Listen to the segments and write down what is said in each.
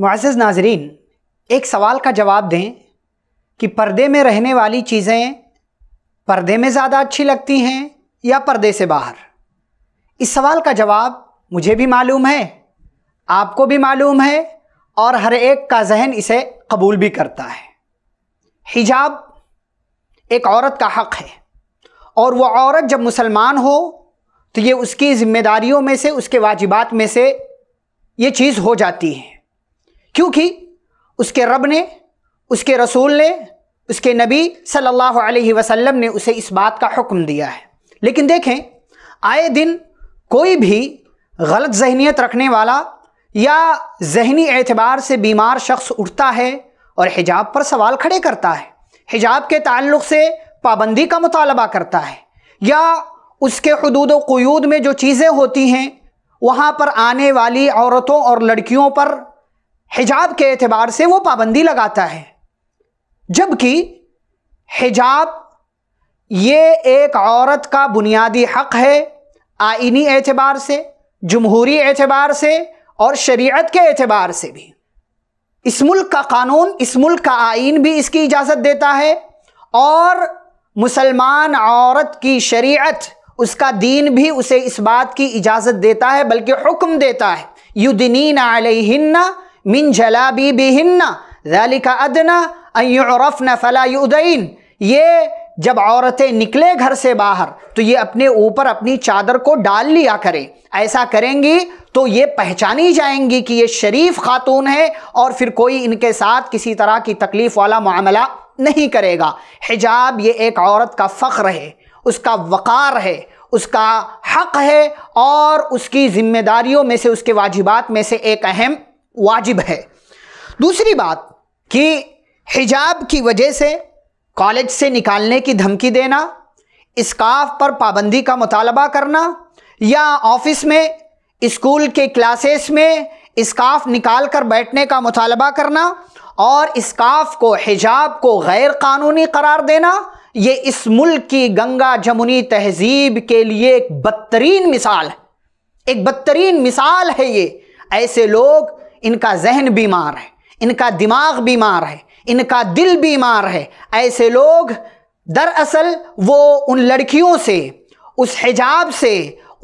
मुआज़ नाजरीन एक सवाल का जवाब दें कि पर्दे में रहने वाली चीज़ें पर्दे में ज़्यादा अच्छी लगती हैं या पर्दे से बाहर इस सवाल का जवाब मुझे भी मालूम है आपको भी मालूम है और हर एक का जहन इसे कबूल भी करता है हिजाब एक औरत का हक़ है और वह औरत जब मुसलमान हो तो ये उसकी ज़िम्मेदारियों में से उसके वाजिबात में से ये चीज़ हो जाती है क्योंकि उसके रब ने उसके रसूल ने उसके नबी सल्लल्लाहु अलैहि वसल्लम ने उसे इस बात का हुक्म दिया है लेकिन देखें आए दिन कोई भी गलत जहनीत रखने वाला या जहनी एतबार से बीमार शख्स उठता है और हिजाब पर सवाल खड़े करता है हिजाब के ताल्लुक से पाबंदी का मुतालबा करता है या उसके हदूद व क़यूद में जो चीज़ें होती हैं वहाँ पर आने वाली औरतों और लड़कियों पर हिजाब के एतबार से वो पाबंदी लगाता है जबकि हिजाब ये एक औरत का बुनियादी हक है आइनी एतबार से जमहूरी एतबार से और शरीयत के एतबार से भी इस मुल्क का कानून इस मुल्क का आइन भी इसकी इजाज़त देता है और मुसलमान औरत की शरीयत उसका दीन भी उसे इस बात की इजाज़त देता है बल्कि हुक्म देता है युद्दीन अलहिन्ना मिन जलाबी बिहन्ना जालिका अदना अरफ़न फ़ला उदयन ये जब औरतें निकले घर से बाहर तो ये अपने ऊपर अपनी चादर को डाल लिया करें ऐसा करेंगी तो ये पहचानी जाएंगी कि ये शरीफ खातून है और फिर कोई इनके साथ किसी तरह की तकलीफ़ वाला मामला नहीं करेगा हिजाब ये एक औरत का फ़ख्र है उसका वक़ार है उसका हक़ है और उसकी ज़िम्मेदारियों में से उसके वाजिबात में से एक अहम वाजिब है दूसरी बात कि हिजाब की वजह से कॉलेज से निकालने की धमकी देना इसकाफ पर पाबंदी का मुतालबा करना या ऑफिस में स्कूल के क्लासेस में इसकाफ निकाल कर बैठने का मुतालबा करना और इसकाफ को हिजाब को गैर कानूनी करार देना ये इस मुल्क की गंगा जमुनी तहजीब के लिए एक बदतरीन मिसाल है एक बदतरीन मिसाल है ये ऐसे लोग इनका जहन बीमार है इनका दिमाग बीमार है इनका दिल बीमार है ऐसे लोग दरअसल वो उन लड़कियों से उस हिजाब से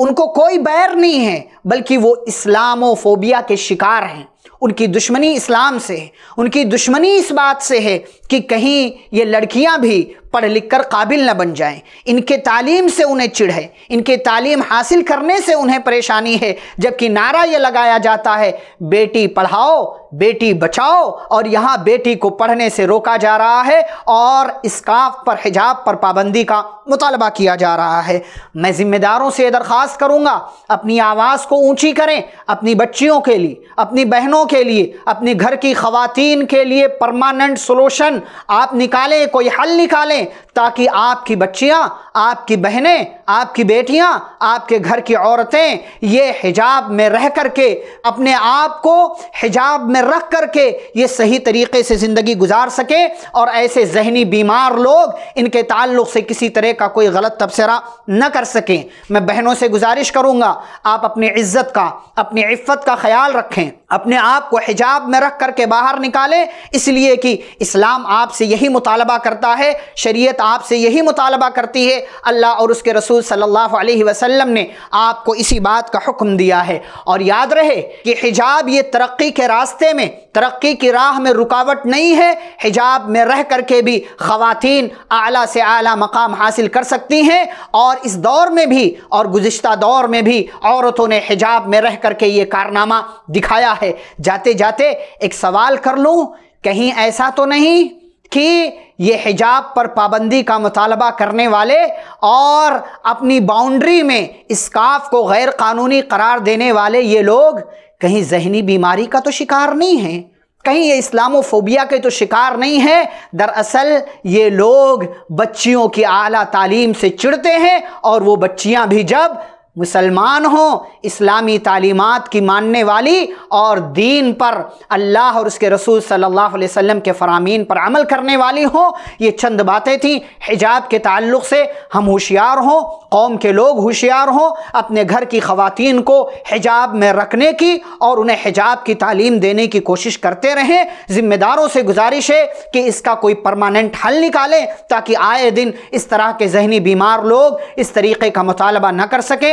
उनको कोई बैर नहीं है बल्कि वो इस्लामोफोबिया के शिकार हैं उनकी दुश्मनी इस्लाम से है उनकी दुश्मनी इस बात से है कि कहीं ये लड़कियां भी पढ़ लिख कर काबिल न बन जाएं इनके तालीम से उन्हें चिढ़ है इनके तालीम हासिल करने से उन्हें परेशानी है जबकि नारा ये लगाया जाता है बेटी पढ़ाओ बेटी बचाओ और यहाँ बेटी को पढ़ने से रोका जा रहा है और इसकाफ पर हिजाब पर पाबंदी का मुतालबा किया जा रहा है मैं ज़िम्मेदारों से दरख्वास्त करूँगा अपनी आवाज़ को ऊँची करें अपनी बच्चियों के लिए अपनी बहनों बहनों के लिए अपने घर की खातन के लिए परमानेंट सोलूशन आप निकालें कोई हल निकालें ताकि आपकी बच्चियां आपकी बहनें आपकी बेटियां आपके घर की औरतें ये हिजाब में रह कर के अपने आप को हिजाब में रख कर के ये सही तरीके से ज़िंदगी गुजार सकें और ऐसे जहनी बीमार लोग इनके ताल्लुक से किसी तरह का कोई गलत तबसरा न कर सकें मैं बहनों से गुजारिश करूँगा आप अपनी इज़्ज़त का अपनी इफ़त का ख्याल रखें अपने आप को हिजाब में रख करके बाहर निकालें इसलिए कि इस्लाम आपसे यही मुतालबा करता है शरीयत आपसे यही मुतालबा करती है अल्लाह और उसके रसूल सल्लल्लाहु अलैहि वसल्लम ने आपको इसी बात का हुक्म दिया है और याद रहे कि हिजाब ये तरक्की के रास्ते में तरक्की की राह में रुकावट नहीं है हिजाब में रह करके भी ख़वातीन आला से आला मकाम हासिल कर सकती हैं और इस दौर में भी और गुज्त दौर में भी औरतों ने हिजाब में रह करके ये कारनामा दिखाया है है जाते जाते एक सवाल कर लूँ कहीं ऐसा तो नहीं कि ये हिजाब पर पाबंदी का मुतालबा करने वाले और अपनी बाउंड्री में इसकाफ को गैर कानूनी करार देने वाले ये लोग कहीं जहनी बीमारी का तो शिकार नहीं है कहीं ये इस्लामोफोबिया के तो शिकार नहीं है दरअसल ये लोग बच्चियों की आला तालीम से चिड़ते हैं और वो बच्चियां भी जब मुसलमान हो इस्लामी तालीमात की मानने वाली और दीन पर अल्लाह और उसके रसूल सल्लल्लाहु अलैहि वसल्लम के फ़रामीन पर अमल करने वाली हो ये चंद बातें थीं हिजाब के ताल्लुक़ से हम होशियार हों कौम के लोग होशियार हों अपने घर की ख़वातीन को हिजाब में रखने की और उन्हें हिजाब की तालीम देने की कोशिश करते रहें ज़िम्मेदारों से गुजारिश है कि इसका कोई परमानेंट हल निकालें ताकि आए दिन इस तरह के जहनी बीमार लोग इस तरीक़े का मुतालबा न कर सकें